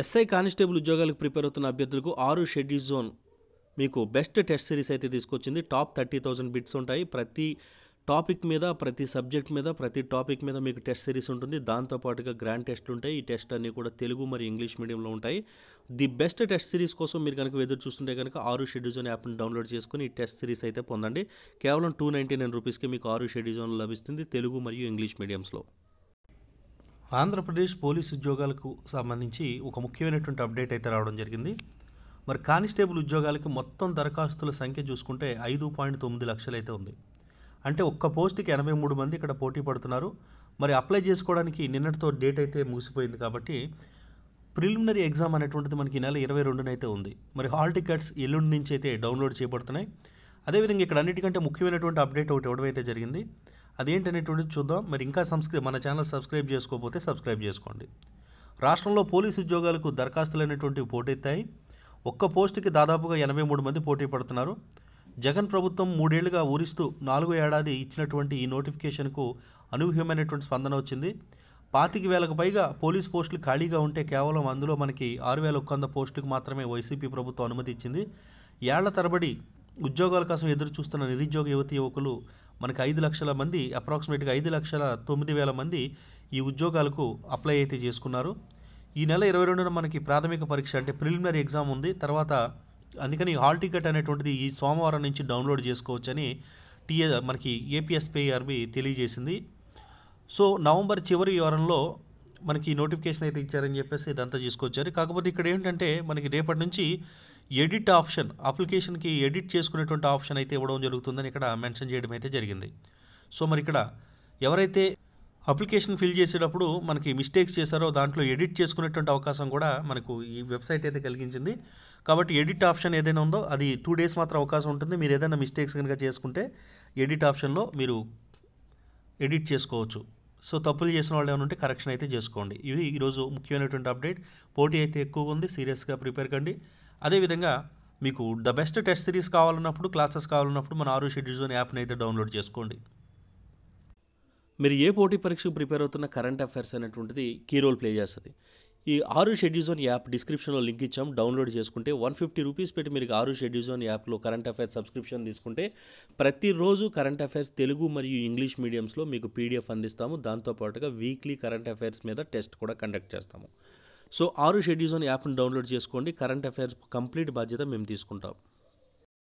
SI constable ఉద్యోగాలకు prepare అవుతున్న అభ్యర్థులకు ఆరు షెడ్యూల్ జోన్ మీకు బెస్ట్ టెస్ట్ సిరీస్ అయితే తీసుకొచ్చింది టాప్ థర్టీ థౌజండ్ బిట్స్ ఉంటాయి ప్రతి టాపిక్ మీద ప్రతి సబ్జెక్ట్ మీద ప్రతి టాపిక్ మీద మీకు టెస్ట్ సిరీస్ ఉంటుంది దాంతోపాటుగా గ్రాండ్ టెస్ట్లు ఉంటాయి ఈ టెస్ట్ అన్నీ కూడా తెలుగు మరియు ఇంగ్లీష్ మీడియంలో ఉంటాయి ది బెస్ట్ టెస్ట్ సిరీస్ కోసం మీరు కనుక ఎదురు చూస్తుంటే కనుక ఆరు షెడ్యూజోన్ యాప్ని డౌన్లోడ్ చేసుకుని ఈ టెస్ట్ సిరీస్ అయితే పొందండి కేవలం టూ నైంటీ నైన్ రూపీస్కి మీకు ఆరు షెడ్యూజోన్ లభిస్తుంది తెలుగు మరియు ఇంగ్లీష్ మీడియంస్లో ఆంధ్రప్రదేశ్ పోలీసు ఉద్యోగాలకు సంబంధించి ఒక ముఖ్యమైనటువంటి అప్డేట్ అయితే రావడం జరిగింది మరి కానిస్టేబుల్ ఉద్యోగాలకి మొత్తం దరఖాస్తుల సంఖ్య చూసుకుంటే ఐదు పాయింట్ తొమ్మిది లక్షలైతే ఉంది అంటే ఒక్క పోస్టుకి ఎనభై మూడు మంది ఇక్కడ పోటీ పడుతున్నారు మరి అప్లై చేసుకోవడానికి నిన్నటితో డేట్ అయితే ముగిసిపోయింది కాబట్టి ప్రిలిమినరీ ఎగ్జామ్ అనేటువంటిది మనకి నెల ఇరవై రెండునైతే ఉంది మరి హాల్ టికెట్స్ ఎల్లుండి నుంచి అయితే డౌన్లోడ్ చేయబడుతున్నాయి అదేవిధంగా ఇక్కడ అన్నిటికంటే ముఖ్యమైనటువంటి అప్డేట్ ఒకటి ఇవ్వడం జరిగింది అదేంటనేటువంటిది చూద్దాం మరి ఇంకా సబ్స్క్రైబ్ మన ఛానల్ సబ్స్క్రైబ్ చేసుకోకపోతే సబ్స్క్రైబ్ చేసుకోండి రాష్ట్రంలో పోలీసు ఉద్యోగాలకు దరఖాస్తులు అనేటువంటివి పోటెత్తాయి ఒక్క పోస్టుకి దాదాపుగా ఎనభై మూడు మంది పోటీ పడుతున్నారు జగన్ ప్రభుత్వం మూడేళ్లుగా ఊరిస్తూ నాలుగో ఏడాది ఇచ్చినటువంటి ఈ నోటిఫికేషన్కు అనూహ్యమైనటువంటి స్పందన వచ్చింది పాతిక వేలకు పైగా పోలీస్ పోస్టులు ఖాళీగా ఉంటే కేవలం అందులో మనకి ఆరు వేల ఒక్క వంద పోస్టులకు మాత్రమే వైసీపీ ప్రభుత్వం అనుమతి ఇచ్చింది ఏళ్ల తరబడి ఉద్యోగాల కోసం ఎదురు చూస్తున్న నిరుద్యోగ యువతి యువకులు మనకి ఐదు లక్షల మంది అప్రాక్సిమేట్గా ఐదు లక్షల తొమ్మిది వేల మంది ఈ ఉద్యోగాలకు అప్లై అయితే చేసుకున్నారు ఈ నెల ఇరవై రెండున మనకి ప్రాథమిక పరీక్ష అంటే ప్రిలిమినరీ ఎగ్జామ్ ఉంది తర్వాత అందుకని హాల్ టికెట్ అనేటువంటిది ఈ సోమవారం నుంచి డౌన్లోడ్ చేసుకోవచ్చని టీఏ మనకి ఏపీఎస్పీఆర్బి తెలియజేసింది సో నవంబర్ చివరి వారంలో మనకి నోటిఫికేషన్ అయితే ఇచ్చారని చెప్పేసి ఇదంతా తీసుకొచ్చారు కాకపోతే ఇక్కడ ఏంటంటే మనకి రేపటి నుంచి ఎడిట్ ఆప్షన్ అప్లికేషన్కి ఎడిట్ చేసుకునేటువంటి ఆప్షన్ అయితే ఇవ్వడం జరుగుతుందని ఇక్కడ మెన్షన్ చేయడం అయితే జరిగింది సో మరి ఇక్కడ ఎవరైతే అప్లికేషన్ ఫిల్ చేసేటప్పుడు మనకి మిస్టేక్స్ చేశారో దాంట్లో ఎడిట్ చేసుకునేటువంటి అవకాశం కూడా మనకు ఈ వెబ్సైట్ అయితే కలిగించింది కాబట్టి ఎడిట్ ఆప్షన్ ఏదైనా ఉందో అది టూ డేస్ మాత్రం అవకాశం ఉంటుంది మీరు ఏదైనా మిస్టేక్స్ కనుక చేసుకుంటే ఎడిట్ ఆప్షన్లో మీరు ఎడిట్ చేసుకోవచ్చు సో తప్పులు చేసిన వాళ్ళు ఏమైనా ఉంటే కరెక్షన్ అయితే చేసుకోండి ఇది ఈరోజు ముఖ్యమైనటువంటి అప్డేట్ పోటీ అయితే ఎక్కువగా ఉంది సీరియస్గా ప్రిపేర్ కండి అదేవిధంగా మీకు ద బెస్ట్ టెస్ట్ సిరీస్ కావాలన్నప్పుడు క్లాసెస్ కావాలన్నప్పుడు మన ఆరు షెడ్యూల్ జోన్ యాప్ని అయితే డౌన్లోడ్ చేసుకోండి మీరు ఏ పోటీ పరీక్షకు ప్రిపేర్ అవుతున్న కరెంట్ అఫైర్స్ అనేటువంటిది కీ రోల్ ప్లే చేస్తుంది ఈ ఆరు షెడ్యూజోన్ యాప్ డిస్క్రిప్షన్లో లింక్ ఇచ్చాం డౌన్లోడ్ చేసుకుంటే వన్ ఫిఫ్టీ రూపీస్ పెట్టి మీరు ఆరు షెడ్యూజోన్ యాప్లో కరెంట్ అఫైర్స్ సబ్స్క్రిప్షన్ తీసుకుంటే ప్రతిరోజు కరెంట్ అఫైర్స్ తెలుగు మరియు ఇంగ్లీష్ మీడియంస్లో మీకు పీడిఎఫ్ అందిస్తాము దాంతోపాటుగా వీక్లీ కరెంట్ అఫైర్స్ మీద టెస్ట్ కూడా కండక్ట్ చేస్తాము సో ఆరు షెడ్యూల్స్ అని యాప్ను డౌన్లోడ్ చేసుకోండి కరెంట్ అఫైర్స్ కంప్లీట్ బాధ్యత మేము తీసుకుంటాం